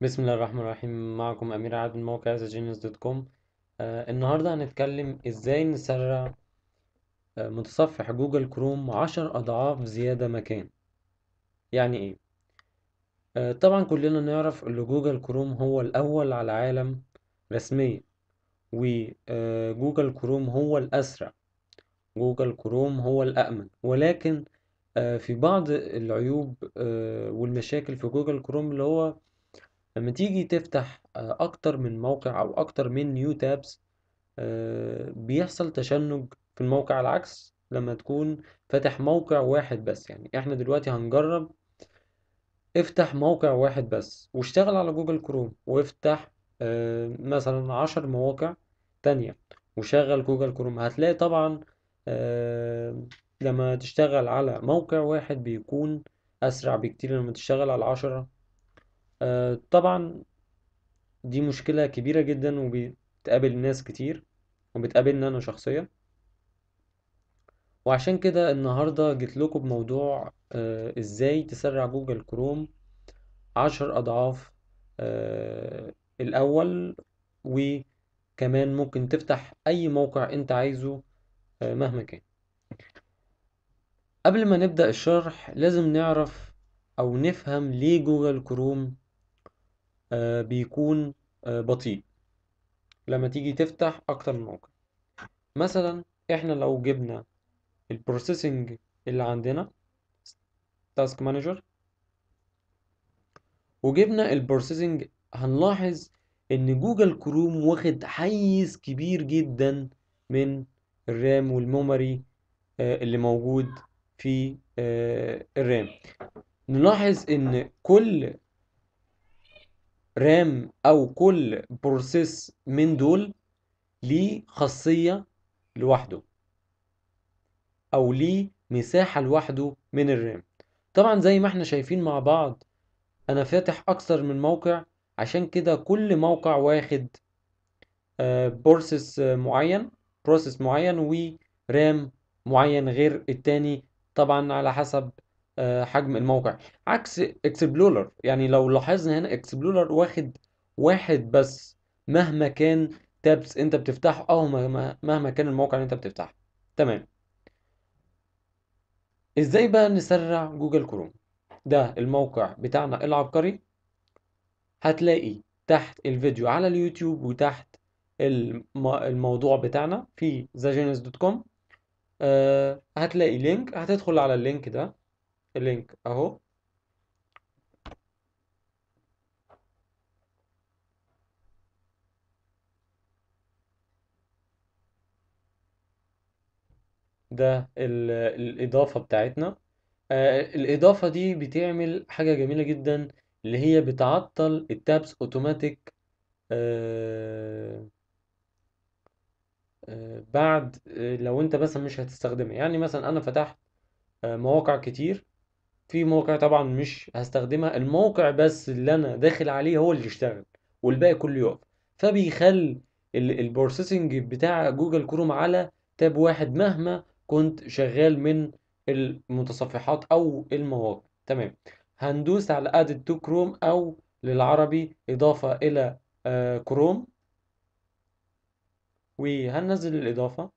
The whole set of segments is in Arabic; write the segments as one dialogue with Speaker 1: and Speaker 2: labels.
Speaker 1: بسم الله الرحمن الرحيم معكم أمير عبد من موقع genius دوت كوم آه النهاردة هنتكلم إزاي نسرع آه متصفح جوجل كروم عشر أضعاف زيادة مكان يعني إيه؟ آه طبعا كلنا نعرف إن جوجل كروم هو الأول على العالم رسميا وجوجل آه، كروم هو الأسرع جوجل كروم هو الأأمن ولكن آه، في بعض العيوب آه، والمشاكل في جوجل كروم اللي هو لما تيجي تفتح آه، اكتر من موقع او اكتر من نيو تابس آه، بيحصل تشنج في الموقع على لما تكون فاتح موقع واحد بس يعني احنا دلوقتي هنجرب افتح موقع واحد بس واشتغل على جوجل كروم وافتح آه، مثلا عشر مواقع تانية وشغل جوجل كروم هتلاقي طبعا لما تشتغل على موقع واحد بيكون اسرع بكتير لما تشتغل على عشرة آه، طبعا دي مشكلة كبيرة جدا وبتقابل ناس كتير وبتقابلنا أنا شخصيا وعشان كده النهاردة جيت لكم بموضوع آه، إزاي تسرع جوجل كروم عشر أضعاف آه، الأول وكمان ممكن تفتح أي موقع أنت عايزه مهما كان قبل ما نبدأ الشرح لازم نعرف أو نفهم ليه جوجل كروم آه، بيكون آه، بطيء لما تيجي تفتح أكتر من موقع مثلا إحنا لو جبنا البروسيسنج اللي عندنا تاسك مانجر وجبنا البروسيسنج هنلاحظ ان جوجل كروم واخد حيز كبير جدا من الرام والميموري آه، اللي موجود في الرام نلاحظ ان كل رام او كل بروسيس من دول ليه خاصية لوحده او ليه مساحة لوحده من الرام طبعا زي ما احنا شايفين مع بعض انا فاتح اكثر من موقع عشان كده كل موقع واخد آه، بروسيس معين بروسيس معين ورام معين غير التاني طبعا على حسب آه، حجم الموقع عكس اكسبلورر يعني لو لاحظنا هنا اكسبلورر واخد واحد بس مهما كان تابس انت بتفتحه او مهما كان الموقع اللي انت بتفتحه تمام ازاي بقى نسرع جوجل كروم ده الموقع بتاعنا العبقري هتلاقي تحت الفيديو على اليوتيوب وتحت الموضوع بتاعنا في كوم آه، هتلاقي لينك هتدخل على اللينك ده اللينك اهو ده الإضافة بتاعتنا آه، الإضافة دي بتعمل حاجة جميلة جدا اللي هي بتعطل التابس اوتوماتيك آه، آه، بعد آه، لو انت مثلا مش هتستخدمها يعني مثلا انا فتحت آه، مواقع كتير في موقع طبعا مش هستخدمها الموقع بس اللي انا داخل عليه هو اللي يشتغل والباقي كله يقف فبيخلي البروسيسنج بتاع جوجل كروم على تاب واحد مهما كنت شغال من المتصفحات او المواقع تمام هندوس على ادد تو كروم او للعربي اضافه الى كروم آه، وهننزل الاضافه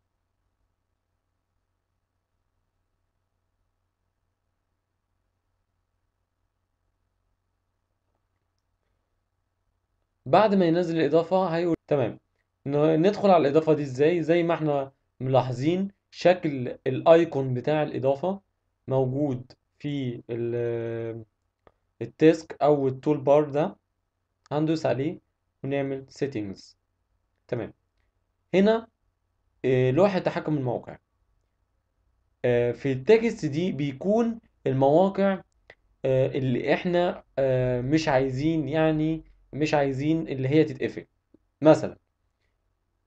Speaker 1: بعد ما ينزل الاضافه هيقول تمام ندخل على الاضافه دي ازاي زي ما احنا ملاحظين شكل الايكون بتاع الاضافه موجود في التاسك او التول بار ده هندوس عليه ونعمل settings تمام هنا آه، لوحة تحكم الموقع آه، في التكست دي بيكون المواقع آه، اللي احنا مش عايزين يعني مش عايزين اللي هي تتقفل مثلا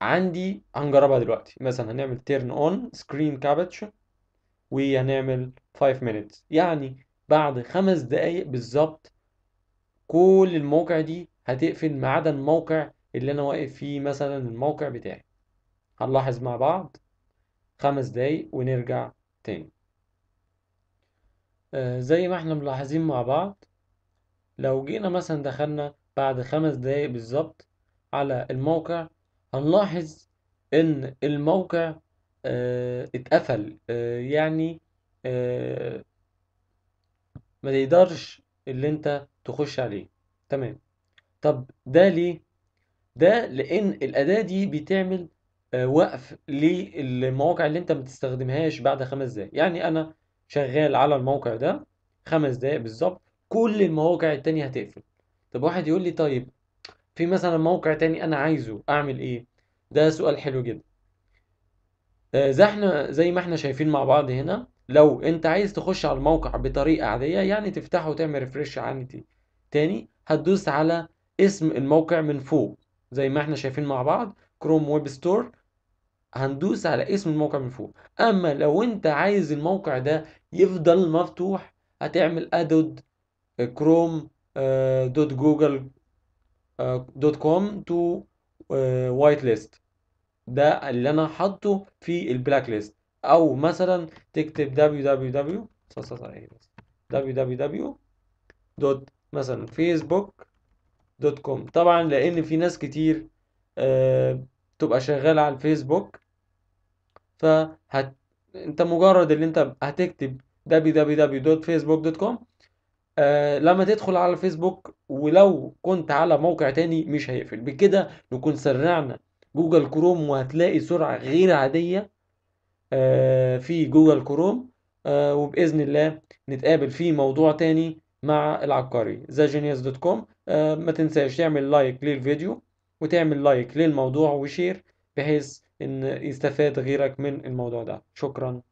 Speaker 1: عندي هنجربها دلوقتي مثلا هنعمل تيرن اون سكرين capture وهنعمل 5 minutes يعني بعد خمس دقايق بالظبط كل الموقع دي هتقفل ما عدا الموقع اللي انا واقف فيه مثلا الموقع بتاعي هنلاحظ مع بعض خمس دقايق ونرجع تاني آه زي ما احنا ملاحظين مع بعض لو جينا مثلا دخلنا بعد خمس دقايق بالظبط على الموقع هنلاحظ ان الموقع آه اتقفل آه يعني آه ما تقدرش اللي انت تخش عليه تمام طب ده ليه ده لان الاداه دي بتعمل آه، وقف للمواقع اللي انت بتستخدمهاش بعد خمس دقايق يعني انا شغال على الموقع ده خمس دقايق بالظبط كل المواقع التانية هتقفل طب واحد يقول لي طيب في مثلا موقع تاني انا عايزه اعمل ايه ده سؤال حلو جدا آه، زي احنا زي ما احنا شايفين مع بعض هنا لو انت عايز تخش على الموقع بطريقة عادية يعني تفتحه وتعمل ريفرش عندي تاني هتدوس على اسم الموقع من فوق زي ما احنا شايفين مع بعض كروم ويب ستور هندوس على اسم الموقع من فوق اما لو انت عايز الموقع ده يفضل مفتوح هتعمل ادود آه، كروم آه، دوت جوجل آه، دوت كوم تو وايت آه، ليست ده اللي انا حاطه في البلاك ليست او مثلا تكتب www إيه www دوت مثلا فيسبوك دوت كوم طبعا لان في ناس كتير تبقى شغاله على الفيسبوك فانت انت مجرد اللي انت هتكتب www.facebook.com آه لما تدخل على الفيسبوك ولو كنت على موقع تاني مش هيقفل بكده نكون سرعنا جوجل كروم وهتلاقي سرعة غير عادية آه في جوجل كروم آه وبإذن الله نتقابل في موضوع تاني مع العبقري ذا جينيوس دوت كوم آه، ما تنساش تعمل لايك للفيديو وتعمل لايك للموضوع وشير بحيث ان يستفاد غيرك من الموضوع ده شكرا